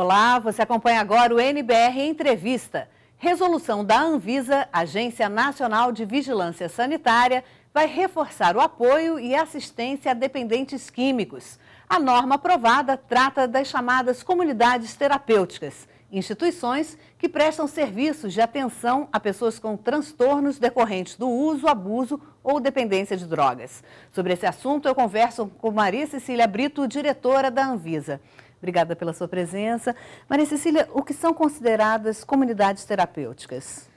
Olá, você acompanha agora o NBR Entrevista. Resolução da Anvisa, Agência Nacional de Vigilância Sanitária, vai reforçar o apoio e assistência a dependentes químicos. A norma aprovada trata das chamadas comunidades terapêuticas, instituições que prestam serviços de atenção a pessoas com transtornos decorrentes do uso, abuso ou dependência de drogas. Sobre esse assunto, eu converso com Maria Cecília Brito, diretora da Anvisa. Obrigada pela sua presença. Maria Cecília, o que são consideradas comunidades terapêuticas?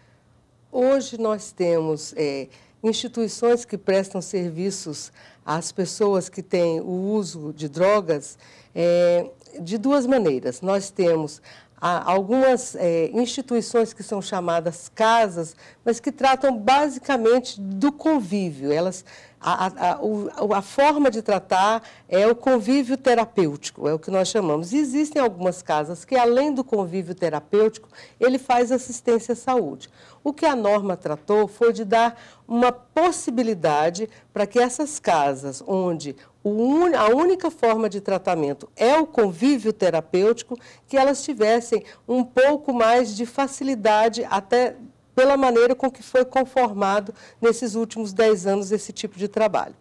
Hoje nós temos é, instituições que prestam serviços às pessoas que têm o uso de drogas é, de duas maneiras. Nós temos Há algumas é, instituições que são chamadas casas, mas que tratam basicamente do convívio. Elas a, a, a, forma de tratar é o convívio terapêutico, é o que nós chamamos. E existem algumas casas que, além do convívio terapêutico, ele faz assistência à saúde. O que a norma tratou foi de dar uma possibilidade para que essas casas, onde a única forma de tratamento é o convívio terapêutico, que elas tivessem um pouco mais de facilidade até pela maneira com que foi conformado nesses últimos 10 anos esse tipo de trabalho.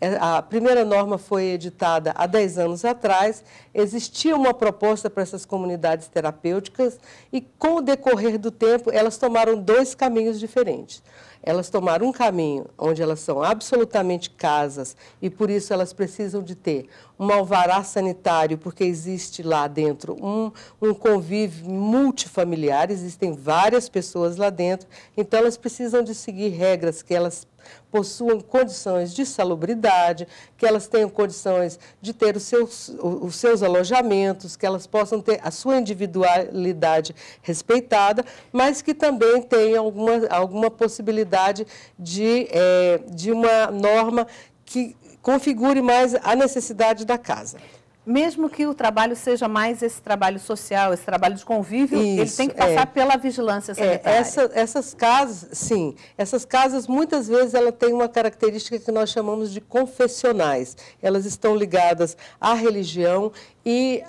É, a primeira norma foi editada há 10 anos atrás, existia uma proposta para essas comunidades terapêuticas e, com o decorrer do tempo, elas tomaram dois caminhos diferentes elas tomaram um caminho onde elas são absolutamente casas e por isso elas precisam de ter um alvará sanitário, porque existe lá dentro um, um convívio multifamiliar, existem várias pessoas lá dentro, então elas precisam de seguir regras que elas possuam condições de salubridade, que elas tenham condições de ter os seus, os seus alojamentos, que elas possam ter a sua individualidade respeitada, mas que também tenham alguma, alguma possibilidade de, é, de uma norma que configure mais a necessidade da casa mesmo que o trabalho seja mais esse trabalho social, esse trabalho de convívio, Isso, ele tem que passar é, pela vigilância é, sanitária. É, essa, essas casas, sim, essas casas muitas vezes ela tem uma característica que nós chamamos de confessionais. Elas estão ligadas à religião e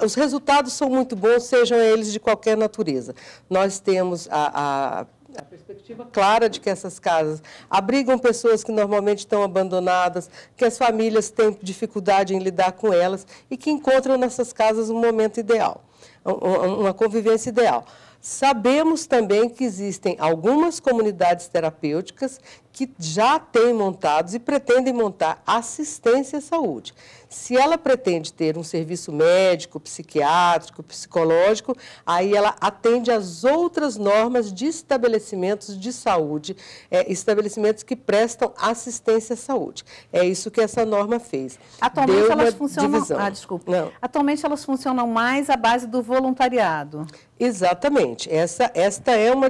os resultados são muito bons, sejam eles de qualquer natureza. Nós temos a, a a perspectiva clara de que essas casas abrigam pessoas que normalmente estão abandonadas, que as famílias têm dificuldade em lidar com elas e que encontram nessas casas um momento ideal, uma convivência ideal. Sabemos também que existem algumas comunidades terapêuticas que já têm montados e pretendem montar assistência à saúde. Se ela pretende ter um serviço médico, psiquiátrico, psicológico, aí ela atende às outras normas de estabelecimentos de saúde, é, estabelecimentos que prestam assistência à saúde. É isso que essa norma fez. Atualmente Deu elas funcionam. Ah, desculpa. Não. Atualmente elas funcionam mais à base do voluntariado. Exatamente. Essa, esta é uma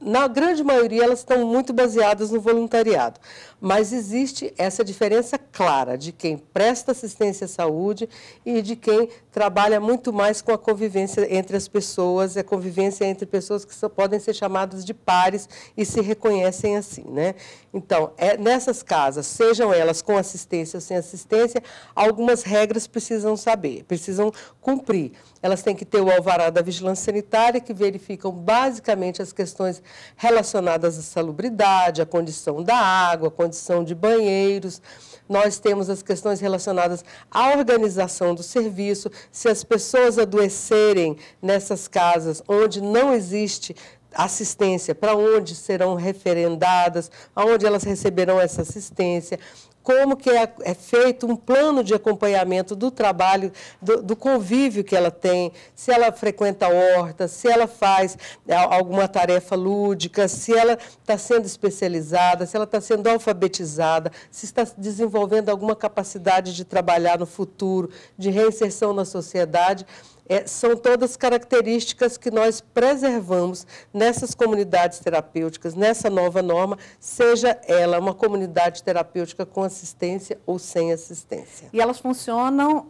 na grande maioria, elas estão muito baseadas no voluntariado. Mas existe essa diferença clara de quem presta assistência à saúde e de quem trabalha muito mais com a convivência entre as pessoas, a convivência entre pessoas que só podem ser chamadas de pares e se reconhecem assim, né? Então, é, nessas casas, sejam elas com assistência ou sem assistência, algumas regras precisam saber, precisam cumprir. Elas têm que ter o alvará da vigilância sanitária, que verificam basicamente as questões relacionadas à salubridade, à condição da água, à condição condição de banheiros, nós temos as questões relacionadas à organização do serviço, se as pessoas adoecerem nessas casas onde não existe assistência, para onde serão referendadas, aonde elas receberão essa assistência como que é, é, feito um plano de acompanhamento do trabalho, do, do, convívio que ela tem, se ela frequenta a horta, se ela faz é, alguma tarefa lúdica, se ela está sendo especializada, se ela está sendo alfabetizada, se está desenvolvendo alguma capacidade de trabalhar no futuro, de reinserção na sociedade. É, são todas características que nós preservamos nessas comunidades terapêuticas, nessa nova norma, seja ela uma comunidade terapêutica com assistência ou sem assistência. E elas funcionam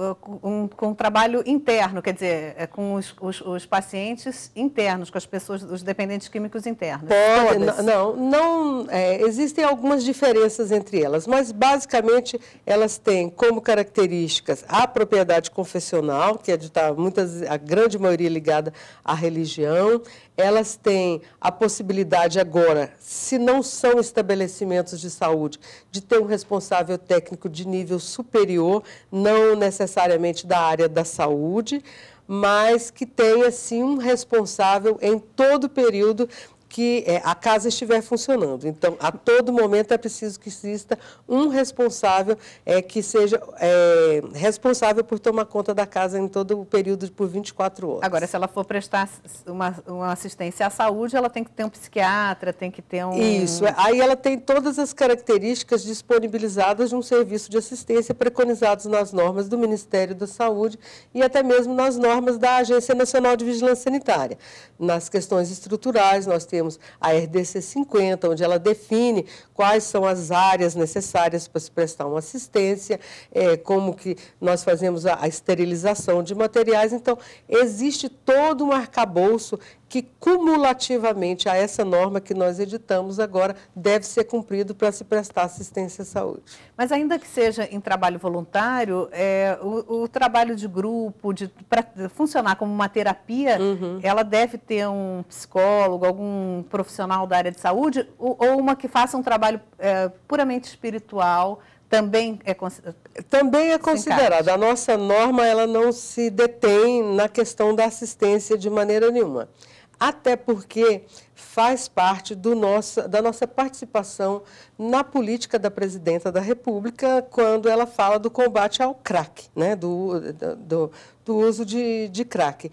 uh, com, com um trabalho interno, quer dizer, é, com os, os, os, pacientes internos, com as pessoas, os dependentes químicos internos. Pode, não, não, é, existem algumas diferenças entre elas, mas basicamente elas têm como características a propriedade confessional, que é de estar muitas, a grande maioria ligada à religião, elas têm a possibilidade agora, se não são estabelecimentos de saúde, de ter um responsável técnico de nível superior, não necessariamente da área da saúde, mas que tenha sim um responsável em todo o período que é, a casa estiver funcionando. Então, a todo momento é preciso que exista um responsável é, que seja é, responsável por tomar conta da casa em todo o período por 24 horas. Agora, se ela for prestar uma, uma assistência à saúde, ela tem que ter um psiquiatra, tem que ter um. Isso. É, aí ela tem todas as características disponibilizadas de um serviço de assistência preconizados nas normas do Ministério da Saúde e até mesmo nas normas da Agência Nacional de Vigilância Sanitária. Nas questões estruturais, nós temos temos a RDC 50, onde ela define quais são as áreas necessárias para se prestar uma assistência, é, como que nós fazemos a, a esterilização de materiais. Então, existe todo um arcabouço que cumulativamente a essa norma que nós editamos agora deve ser cumprido para se prestar assistência à saúde. Mas ainda que seja em trabalho voluntário, é, o, o, trabalho de grupo, de, para funcionar como uma terapia, uhum. ela deve ter um psicólogo, algum profissional da área de saúde, ou, ou uma que faça um trabalho é, puramente espiritual, também é, também é considerada. A nossa norma ela não se detém na questão da assistência de maneira nenhuma até porque faz parte da nossa participação na política da presidenta da República quando ela fala do combate ao crack, né? do, do, do uso de, de crack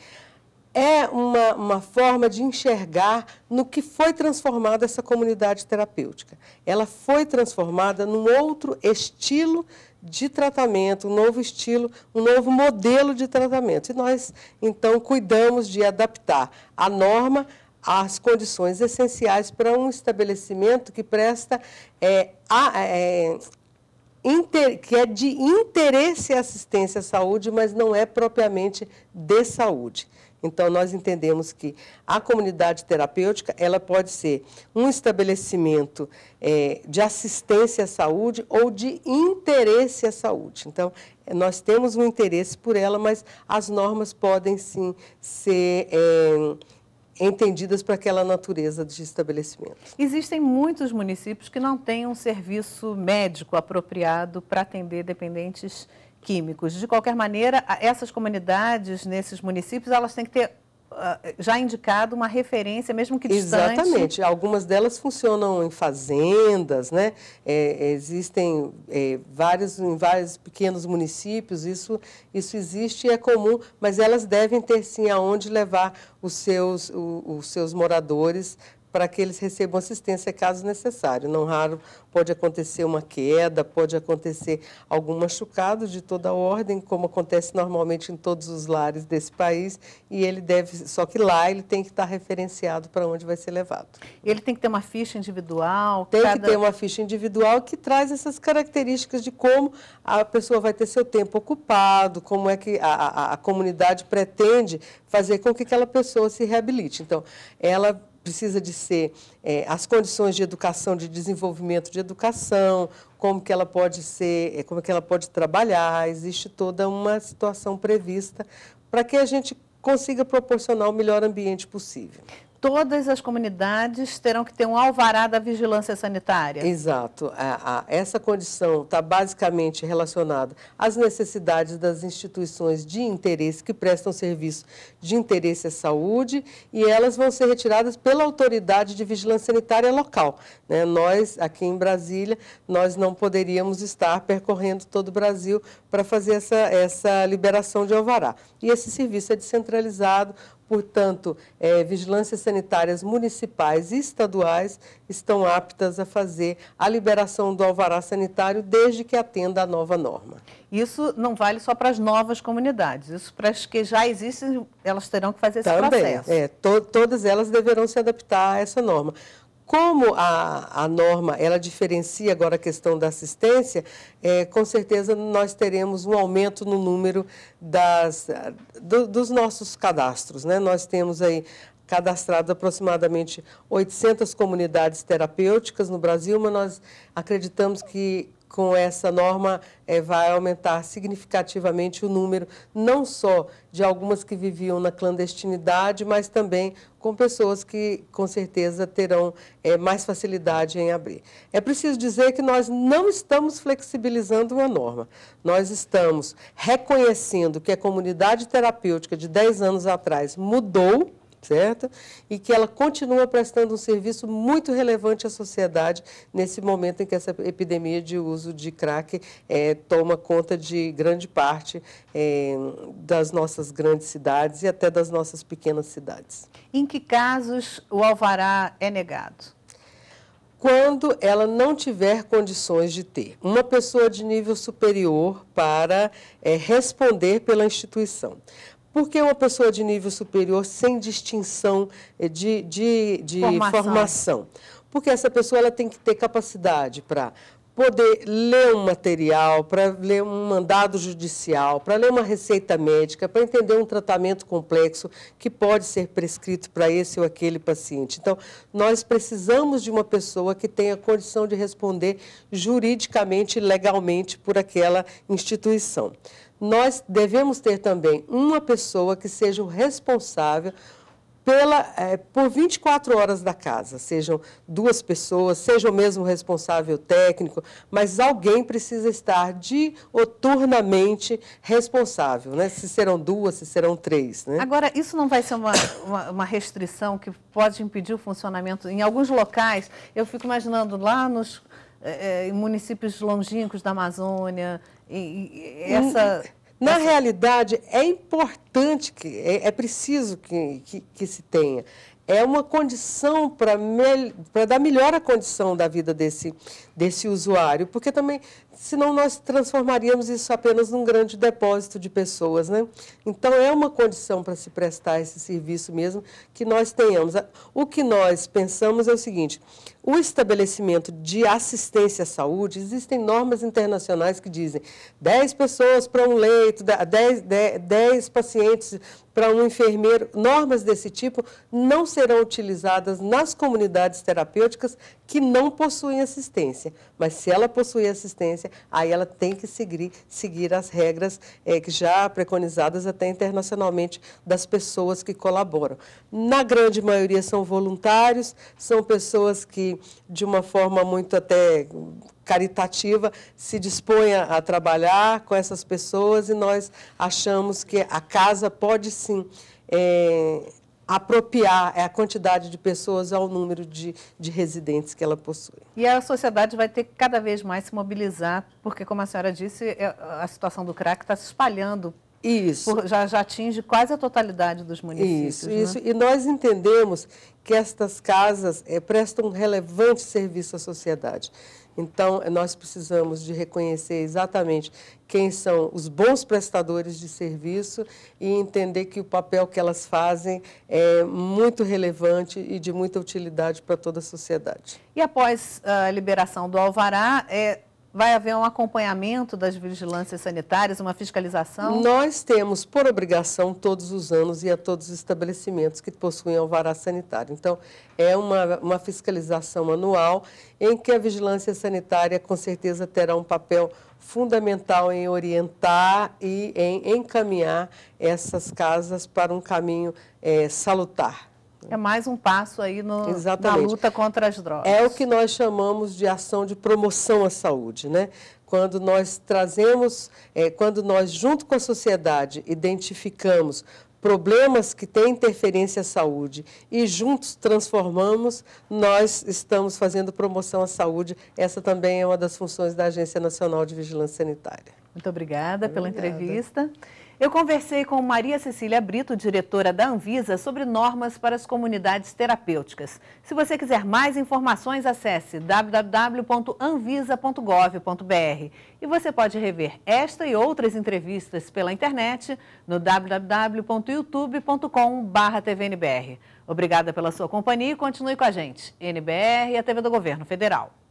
é uma, uma forma de enxergar no que foi transformada essa comunidade terapêutica. Ela foi transformada num outro estilo de tratamento, um novo estilo, um novo modelo de tratamento. E nós, então, cuidamos de adaptar a norma às condições essenciais para um estabelecimento que presta é, a, é, Inter, que é de interesse e assistência à saúde, mas não é propriamente de saúde. Então, nós entendemos que a comunidade terapêutica ela pode ser um estabelecimento é, de assistência à saúde ou de interesse à saúde. Então, é, nós temos um interesse por ela, mas as normas podem sim ser. É, entendidas para aquela natureza de estabelecimento. Existem muitos municípios que não têm um serviço médico apropriado para atender dependentes químicos. De qualquer maneira, essas comunidades, nesses municípios, elas têm que ter ah, já indicado uma referência, mesmo que distante. Exatamente. Algumas delas funcionam em fazendas, né? É, existem é, vários, em vários pequenos municípios, isso, isso existe e é comum, mas elas devem ter sim aonde levar os seus, o, os seus moradores para que eles recebam assistência caso necessário. Não raro pode acontecer uma queda, pode acontecer algum machucado de toda a ordem, como acontece normalmente em todos os lares desse país, e ele deve, só que lá ele tem que estar referenciado para onde vai ser levado. Ele tem que ter uma ficha individual? Tem cada... que ter uma ficha individual que traz essas características de como a pessoa vai ter seu tempo ocupado, como é que a, a, a comunidade pretende fazer com que aquela pessoa se reabilite. Então, ela precisa de ser é, as condições de educação, de desenvolvimento de educação, como que ela pode ser, é, como que ela pode trabalhar, existe toda uma situação prevista para que a gente consiga proporcionar o melhor ambiente possível todas as comunidades terão que ter um alvará da vigilância sanitária. Exato. essa condição está basicamente relacionada às necessidades das instituições de interesse que prestam serviço de interesse à saúde e elas vão ser retiradas pela autoridade de vigilância sanitária local. Né? Nós, aqui em Brasília, nós não poderíamos estar percorrendo todo o Brasil para fazer essa, essa liberação de alvará. E esse serviço é descentralizado, Portanto, é, vigilâncias sanitárias municipais e estaduais estão aptas a fazer a liberação do alvará sanitário desde que atenda à nova norma. Isso não vale só para as novas comunidades, isso para as que já existem, elas terão que fazer esse Também, processo. É, to todas elas deverão se adaptar a essa norma. Como a, a norma ela diferencia agora a questão da assistência, é, com certeza nós teremos um aumento no número das, do, dos nossos cadastros. Né? Nós temos aí cadastrado aproximadamente 800 comunidades terapêuticas no Brasil, mas nós acreditamos que com essa norma é, vai aumentar significativamente o número, não só de algumas que viviam na clandestinidade, mas também com pessoas que, com certeza, terão é, mais facilidade em abrir. É preciso dizer que nós não estamos flexibilizando uma norma, nós estamos reconhecendo que a comunidade terapêutica de 10 anos atrás mudou certo? E que ela continua prestando um serviço muito relevante à sociedade nesse momento em que essa epidemia de uso de crack é, toma conta de grande parte é, das nossas grandes cidades e até das nossas pequenas cidades. Em que casos o alvará é negado? Quando ela não tiver condições de ter uma pessoa de nível superior para é, responder pela instituição. Porque uma pessoa de nível superior sem distinção eh, de, de, de formação. formação. Porque essa pessoa ela tem que ter capacidade para poder ler um material, para ler um mandado judicial, para ler uma receita médica, para entender um tratamento complexo que pode ser prescrito para esse ou aquele paciente. Então, nós precisamos de uma pessoa que tenha condição de responder juridicamente e legalmente por aquela instituição nós devemos ter também uma pessoa que seja o responsável pela, é, por 24 horas da casa, sejam duas pessoas, seja o mesmo responsável técnico, mas alguém precisa estar dioturnamente responsável, né? se serão duas, se serão três. Né? Agora, isso não vai ser uma, uma, uma, restrição que pode impedir o funcionamento? Em alguns locais, eu fico imaginando lá nos é, é municípios longínquos da Amazônia, e, e essa. Na essa... realidade, é importante, que, é, é preciso que, que, que se tenha é uma condição para me, dar melhor a condição da vida desse, desse usuário, porque também senão nós transformaríamos isso apenas num grande depósito de pessoas, né? Então é uma condição para se prestar esse serviço mesmo que nós tenhamos. O que nós pensamos é o seguinte: o estabelecimento de assistência à saúde, existem normas internacionais que dizem 10 pessoas para um leito, 10, 10, 10 pacientes para um enfermeiro, normas desse tipo não serão utilizadas nas comunidades terapêuticas que não possuem assistência. Mas se ela possuir assistência, aí ela tem que seguir, seguir as regras é, que já preconizadas até internacionalmente das pessoas que colaboram. Na grande maioria são voluntários, são pessoas que, de uma forma muito até caritativa se disponha a trabalhar com essas pessoas e nós achamos que a casa pode sim é, apropriar é a quantidade de pessoas ao número de, de residentes que ela possui. E a sociedade vai ter que cada vez mais se mobilizar, porque, como a senhora disse, é, a situação do crack está se espalhando. Isso. Por, já, já atinge quase a totalidade dos municípios. Isso, né? isso. E nós entendemos que estas casas é, prestam um relevante serviço à sociedade. Então, nós precisamos de reconhecer exatamente quem são os bons prestadores de serviço e entender que o papel que elas fazem é muito relevante e de muita utilidade para toda a sociedade. E após ah, a liberação do alvará, é, Vai haver um acompanhamento das vigilâncias sanitárias, uma fiscalização? Nós temos por obrigação todos os anos e a todos os estabelecimentos que possuem alvará sanitário. Então, é uma, uma fiscalização anual em que a vigilância sanitária com certeza terá um papel fundamental em orientar e em encaminhar essas casas para um caminho é, salutar. É mais um passo aí no, na luta contra as drogas. É o que nós chamamos de ação de promoção à saúde, né? Quando nós trazemos, é, quando nós, junto com a sociedade, identificamos problemas que têm interferência à saúde e juntos transformamos, nós estamos fazendo promoção à saúde. Essa também é uma das funções da Agência Nacional de Vigilância Sanitária. Muito obrigada, obrigada. pela entrevista. Eu conversei com Maria Cecília Brito, diretora da Anvisa, sobre normas para as comunidades terapêuticas. Se você quiser mais informações, acesse www.anvisa.gov.br. E você pode rever esta e outras entrevistas pela internet no www.youtube.com.br. Obrigada pela sua companhia e continue com a gente. NBR e a TV do Governo Federal.